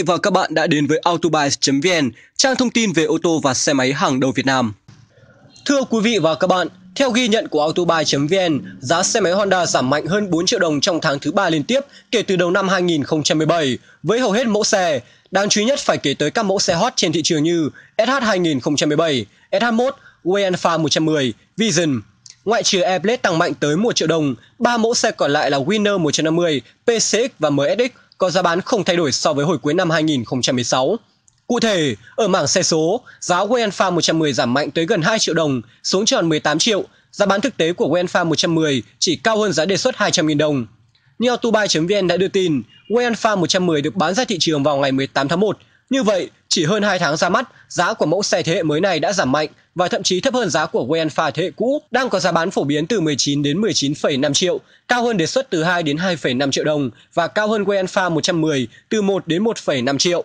vị và các bạn đã đến với autobike.vn, trang thông tin về ô tô và xe máy hàng đầu Việt Nam. Thưa quý vị và các bạn, theo ghi nhận của autobuy.vn, giá xe máy Honda giảm mạnh hơn 4 triệu đồng trong tháng thứ ba liên tiếp kể từ đầu năm 2017 với hầu hết mẫu xe. Đáng chú ý nhất phải kể tới các mẫu xe hot trên thị trường như SH 2017, SH1, Way Alpha 110, Vision. Ngoại trừ Airblade tăng mạnh tới 1 triệu đồng, ba mẫu xe còn lại là Winner 150, PCX và MSX có giá bán không thay đổi so với hồi cuối năm 2016. Cụ thể, ở mảng xe số, giá Wenfa 110 giảm mạnh tới gần 2 triệu đồng, xuống tròn 18 triệu. Giá bán thực tế của Wenfa 110 chỉ cao hơn giá đề xuất 200.000 đồng. Như Autobuy.vn đã đưa tin, Wenfa 110 được bán ra thị trường vào ngày 18 tháng 1. Như vậy, chỉ hơn 2 tháng ra mắt, giá của mẫu xe thế hệ mới này đã giảm mạnh và thậm chí thấp hơn giá của Way thế hệ cũ, đang có giá bán phổ biến từ 19 đến 19,5 triệu, cao hơn đề xuất từ 2 đến 2,5 triệu đồng và cao hơn Way 110 từ 1 đến 1,5 triệu.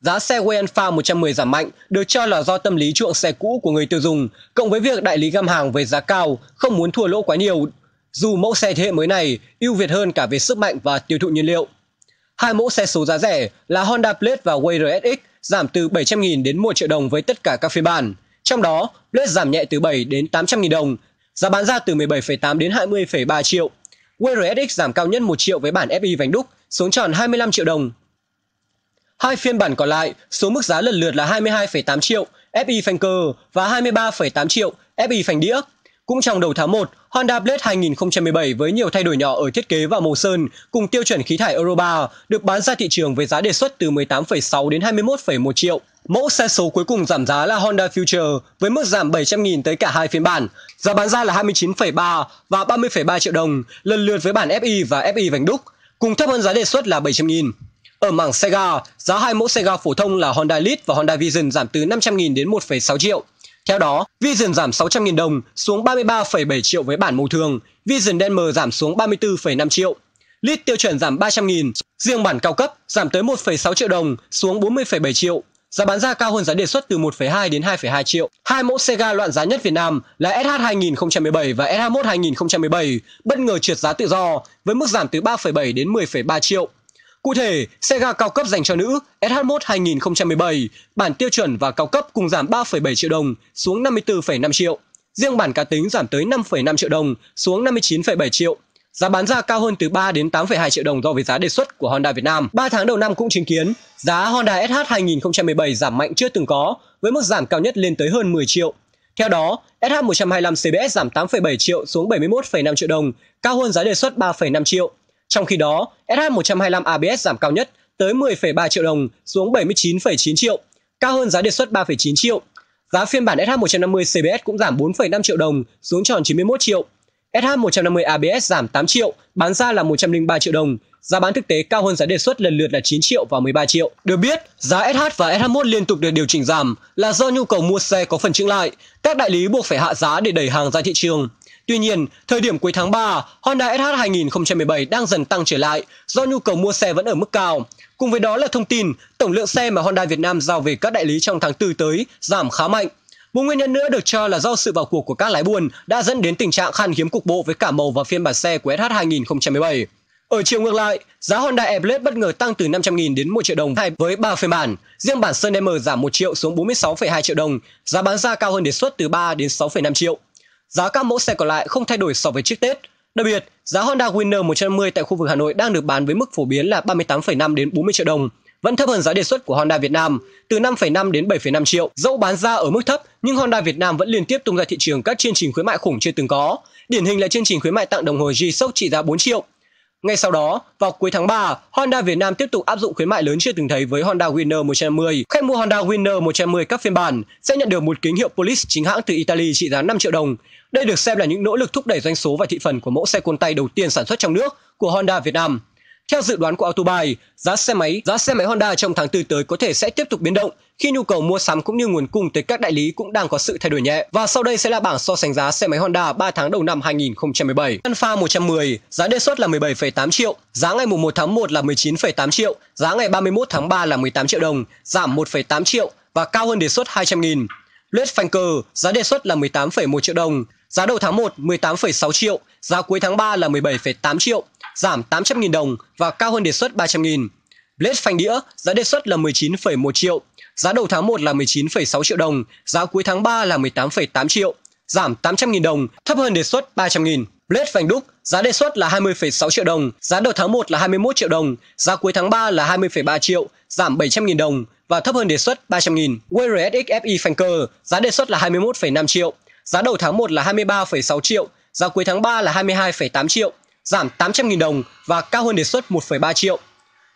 Giá xe Way 110 giảm mạnh được cho là do tâm lý chuộng xe cũ của người tiêu dùng, cộng với việc đại lý găm hàng về giá cao, không muốn thua lỗ quá nhiều, dù mẫu xe thế hệ mới này ưu việt hơn cả về sức mạnh và tiêu thụ nhiên liệu. Hai mẫu xe số giá rẻ là Honda Plate và Way RSX giảm từ 700.000 đến 1 triệu đồng với tất cả các phiên bản. Trong đó, Plate giảm nhẹ từ 7 đến 800.000 đồng, giá bán ra từ 17,8 đến 20,3 triệu. Way RSX giảm cao nhất 1 triệu với bản FI vành đúc xuống tròn 25 triệu đồng. Hai phiên bản còn lại, số mức giá lần lượt là 22,8 triệu FI phanh cơ và 23,8 triệu FI phanh đĩa. Cũng trong đầu tháng 1, Honda Blade 2017 với nhiều thay đổi nhỏ ở thiết kế và màu sơn cùng tiêu chuẩn khí thải Euro 3 được bán ra thị trường với giá đề xuất từ 18,6 đến 21,1 triệu. Mẫu xe số cuối cùng giảm giá là Honda Future với mức giảm 700.000 tới cả hai phiên bản. Giá bán ra là 29,3 và 30,3 triệu đồng, lần lượt với bản FI và FI vành đúc, cùng thấp hơn giá đề xuất là 700.000. Ở mảng Sega, giá hai mẫu Sega phổ thông là Honda Elite và Honda Vision giảm từ 500.000 đến 1,6 triệu. Theo đó, Vision giảm 600.000 đồng xuống 33,7 triệu với bản màu thường, Vision Denmer giảm xuống 34,5 triệu. Lít tiêu chuẩn giảm 300.000, riêng bản cao cấp giảm tới 1,6 triệu đồng xuống 40,7 triệu. Giá bán ra cao hơn giá đề xuất từ 1,2 đến 2,2 triệu. Hai mẫu Sega loạn giá nhất Việt Nam là SH 2017 và SH1 2017 bất ngờ trượt giá tự do với mức giảm từ 3,7 đến 10,3 triệu. Cụ thể, xe ga cao cấp dành cho nữ SH1 2017, bản tiêu chuẩn và cao cấp cùng giảm 3,7 triệu đồng xuống 54,5 triệu. Riêng bản cá tính giảm tới 5,5 triệu đồng xuống 59,7 triệu. Giá bán ra cao hơn từ 3 đến 8,2 triệu đồng do với giá đề xuất của Honda Việt Nam. 3 tháng đầu năm cũng chứng kiến giá Honda SH 2017 giảm mạnh chưa từng có với mức giảm cao nhất lên tới hơn 10 triệu. Theo đó, SH 125 CBS giảm 8,7 triệu xuống 71,5 triệu đồng, cao hơn giá đề xuất 3,5 triệu. Trong khi đó, SH125 ABS giảm cao nhất tới 10,3 triệu đồng xuống 79,9 triệu, cao hơn giá đề xuất 3,9 triệu. Giá phiên bản SH150 CBS cũng giảm 4,5 triệu đồng xuống tròn 91 triệu. SH150 ABS giảm 8 triệu, bán ra là 103 triệu đồng. Giá bán thực tế cao hơn giá đề xuất lần lượt là 9 triệu và 13 triệu. Được biết, giá SH và SH1 liên tục được điều chỉnh giảm là do nhu cầu mua xe có phần trứng lại. Các đại lý buộc phải hạ giá để đẩy hàng ra thị trường. Tuy nhiên, thời điểm cuối tháng 3, Honda SH 2017 đang dần tăng trở lại do nhu cầu mua xe vẫn ở mức cao. Cùng với đó là thông tin tổng lượng xe mà Honda Việt Nam giao về các đại lý trong tháng 4 tới giảm khá mạnh. Một nguyên nhân nữa được cho là do sự vào cuộc của các lái buôn đã dẫn đến tình trạng khan hiếm cục bộ với cả màu và phiên bản xe của SH 2017. Ở chiều ngược lại, giá Honda Airblade bất ngờ tăng từ 500.000 đến 1 triệu đồng với 3 phiên bản. Riêng bản Sun M giảm 1 triệu xuống 46,2 triệu đồng, giá bán ra cao hơn đề xuất từ 3 đến 6,5 triệu. Giá các mẫu xe còn lại không thay đổi so với trước Tết. Đặc biệt, giá Honda Winner 150 tại khu vực Hà Nội đang được bán với mức phổ biến là 38,5 đến 40 triệu đồng, vẫn thấp hơn giá đề xuất của Honda Việt Nam, từ 5,5 đến 7,5 triệu. Dẫu bán ra ở mức thấp, nhưng Honda Việt Nam vẫn liên tiếp tung ra thị trường các chương trình khuyến mại khủng chưa từng có. Điển hình là chương trình khuyến mại tặng đồng hồ G-Shock trị giá 4 triệu, ngay sau đó, vào cuối tháng 3, Honda Việt Nam tiếp tục áp dụng khuyến mại lớn chưa từng thấy với Honda Winner 110. Khách mua Honda Winner 110 các phiên bản sẽ nhận được một kính hiệu Police chính hãng từ Italy trị giá 5 triệu đồng. Đây được xem là những nỗ lực thúc đẩy doanh số và thị phần của mẫu xe côn tay đầu tiên sản xuất trong nước của Honda Việt Nam. Theo dự đoán của Autobuy, giá xe máy, giá xe máy Honda trong tháng 4 tới có thể sẽ tiếp tục biến động khi nhu cầu mua sắm cũng như nguồn cung tới các đại lý cũng đang có sự thay đổi nhẹ. Và sau đây sẽ là bảng so sánh giá xe máy Honda 3 tháng đầu năm 2017. Alpha 110, giá đề xuất là 17,8 triệu, giá ngày 1 tháng 1 là 19,8 triệu, giá ngày 31 tháng 3 là 18 triệu đồng, giảm 1,8 triệu và cao hơn đề xuất 200 nghìn. Luyết Fanker giá đề xuất là 18,1 triệu đồng, giá đầu tháng 1 18,6 triệu, giá cuối tháng 3 là 17,8 triệu, giảm 800.000 đồng và cao hơn đề xuất 300.000. Blade phanh đĩa giá đề xuất là 19,1 triệu, giá đầu tháng 1 là 19,6 triệu đồng, giá cuối tháng 3 là 18,8 triệu, giảm 800.000 đồng, thấp hơn đề xuất 300.000. Blade phanh đúc, giá đề xuất là 20,6 triệu đồng, giá đầu tháng 1 là 21 triệu đồng, giá cuối tháng 3 là 20,3 triệu, giảm 700.000 đồng, và thấp hơn đề xuất 300.000. Waze RSX FI Fanker giá đề xuất là 21,5 triệu, giá đầu tháng 1 là 23,6 triệu, giá cuối tháng 3 là 22,8 triệu, giảm 800.000 đồng và cao hơn đề xuất 1,3 triệu.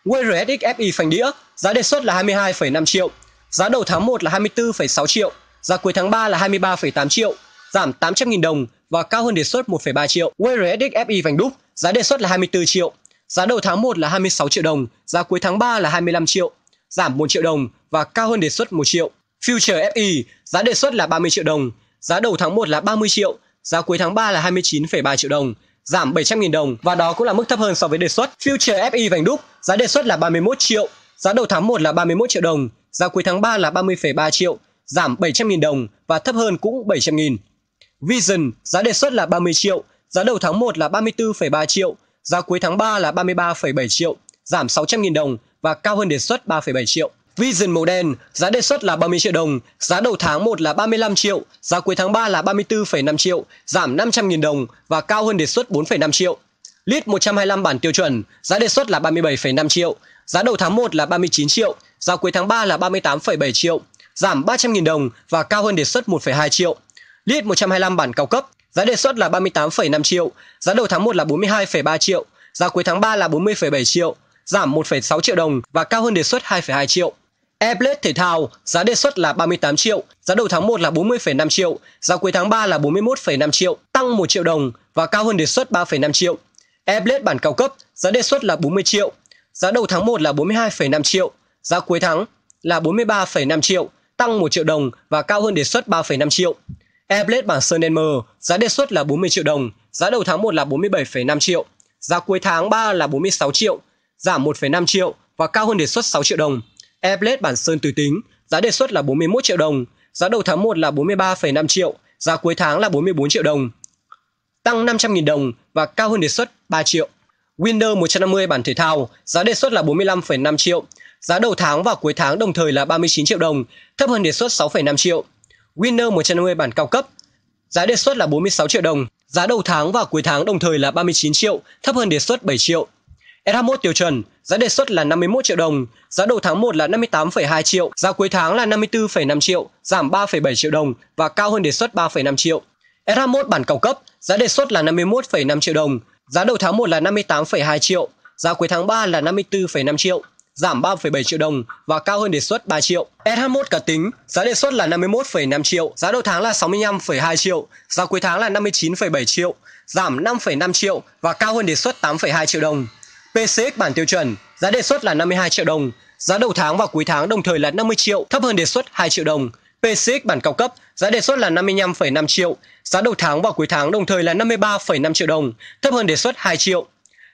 Waze RSX FI phanh đĩa giá đề xuất là 22,5 triệu, giá đầu tháng 1 là 24,6 triệu, giá cuối tháng 3 là 23,8 triệu, giảm 800.000 đồng và cao hơn đề xuất 1,3 triệu. Waze RSX FI vành đúc giá đề xuất là 24 triệu, giá đầu tháng 1 là 26 triệu đồng, giá cuối tháng 3 là 25 triệu, giảm 1 triệu đồng và cao hơn đề xuất 1 triệu. Future FI e, giá đề xuất là 30 triệu đồng, giá đầu tháng 1 là 30 triệu, giá cuối tháng 3 là 29,3 triệu đồng, giảm 700.000 đồng và đó cũng là mức thấp hơn so với đề xuất. Future FI e vành đúc giá đề xuất là 31 triệu, giá đầu tháng 1 là 31 triệu đồng, giá cuối tháng 3 là 30,3 triệu, giảm 700.000 đồng và thấp hơn cũng 700.000. Vision giá đề xuất là 30 triệu, giá đầu tháng 1 là 34,3 triệu, giá cuối tháng 3 là 33,7 triệu, giảm 600.000 đồng và cao hơn đề xuất 3,7 triệu. Vision màu đen, giá đề xuất là 30 triệu đồng, giá đầu tháng 1 là 35 triệu, giá cuối tháng 3 là 34,5 triệu, giảm 500.000 đồng và cao hơn đề xuất 4,5 triệu. Lít 125 bản tiêu chuẩn, giá đề xuất là 37,5 triệu, giá đầu tháng 1 là 39 triệu, giá cuối tháng 3 là 38,7 triệu, giảm 300.000 đồng và cao hơn đề xuất 1,2 triệu. Lít 125 bản cao cấp, giá đề xuất là 38,5 triệu, giá đầu tháng 1 là 42,3 triệu, giá cuối tháng 3 là 40,7 triệu, giảm 1,6 triệu đồng và cao hơn đề xuất 2,2 triệu. Airblade thể thao, giá đề xuất là 38 triệu, giá đầu tháng 1 là 40,5 triệu, giá cuối tháng 3 là 41,5 triệu, tăng 1 triệu đồng và cao hơn đề xuất 3,5 triệu. Airblade bản cao cấp, giá đề xuất là 40 triệu, giá đầu tháng 1 là 42,5 triệu, giá cuối tháng là 43,5 triệu, tăng 1 triệu đồng và cao hơn đề xuất 3,5 triệu. Airblade bản sơn đen mờ, giá đề xuất là 40 triệu đồng, giá đầu tháng 1 là 47,5 triệu, giá cuối tháng 3 là 46 triệu, giảm 1,5 triệu và cao hơn đề xuất 6 triệu đồng. Airblade bản sơn tùy tính, giá đề xuất là 41 triệu đồng, giá đầu tháng 1 là 43,5 triệu, giá cuối tháng là 44 triệu đồng. Tăng 500.000 đồng và cao hơn đề xuất 3 triệu. Winder 150 bản thể thao, giá đề xuất là 45,5 triệu, giá đầu tháng và cuối tháng đồng thời là 39 triệu đồng, thấp hơn đề xuất 6,5 triệu. Winner 150 bản cao cấp, giá đề xuất là 46 triệu đồng, giá đầu tháng và cuối tháng đồng thời là 39 triệu, thấp hơn đề xuất 7 triệu. SH1 tiêu chuẩn, giá đề xuất là 51 triệu đồng, giá đầu tháng 1 là 58,2 triệu, giá cuối tháng là 54,5 triệu, giảm 3,7 triệu đồng và cao hơn đề xuất 3,5 triệu. SH1 bản cao cấp, giá đề xuất là 51,5 triệu đồng, giá đầu tháng 1 là 58,2 triệu, giá cuối tháng 3 là 54,5 triệu, giảm 3,7 triệu đồng và cao hơn đề xuất 3 triệu. SH1 cả tính, giá đề xuất là 51,5 triệu, giá đầu tháng là 65,2 triệu, giá cuối tháng là 59,7 triệu, giảm 5,5 triệu và cao hơn đề xuất 8,2 triệu đồng. PCX bản tiêu chuẩn, giá đề xuất là 52 triệu đồng, giá đầu tháng và cuối tháng đồng thời là 50 triệu, thấp hơn đề xuất 2 triệu đồng. PCX bản cao cấp, giá đề xuất là 55,5 triệu, giá đầu tháng và cuối tháng đồng thời là 53,5 triệu đồng, thấp hơn đề xuất 2 triệu.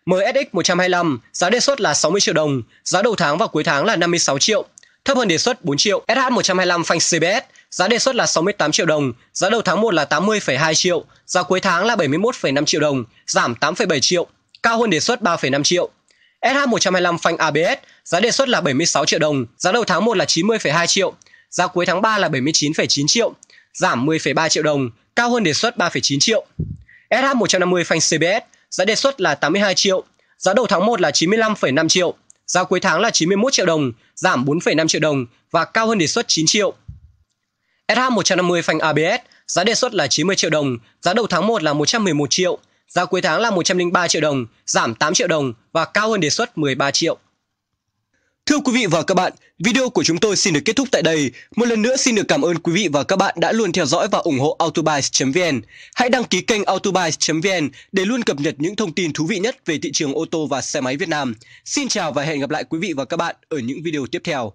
MSX 125, giá đề xuất là 60 triệu đồng, giá đầu tháng và cuối tháng là 56 triệu, thấp hơn đề xuất 4 triệu. SH 125 phanh CBS, giá đề xuất là 68 triệu đồng, giá đầu tháng 1 là 80,2 triệu, giá cuối tháng là 71,5 triệu đồng, giảm 8,7 triệu cao hơn đề xuất 3,5 triệu. SH125 phanh ABS, giá đề xuất là 76 triệu đồng, giá đầu tháng 1 là 90,2 triệu, giá cuối tháng 3 là 79,9 triệu, giảm 10,3 triệu đồng, cao hơn đề xuất 3,9 triệu. SH150 phanh CBS, giá đề xuất là 82 triệu, giá đầu tháng 1 là 95,5 triệu, giá cuối tháng là 91 triệu đồng, giảm 4,5 triệu đồng và cao hơn đề xuất 9 triệu. SH150 phanh ABS, giá đề xuất là 90 triệu đồng, giá đầu tháng 1 là 111 triệu, Giá cuối tháng là 103 triệu đồng, giảm 8 triệu đồng và cao hơn đề xuất 13 triệu. Thưa quý vị và các bạn, video của chúng tôi xin được kết thúc tại đây. Một lần nữa xin được cảm ơn quý vị và các bạn đã luôn theo dõi và ủng hộ autobuys.vn. Hãy đăng ký kênh autobuys.vn để luôn cập nhật những thông tin thú vị nhất về thị trường ô tô và xe máy Việt Nam. Xin chào và hẹn gặp lại quý vị và các bạn ở những video tiếp theo.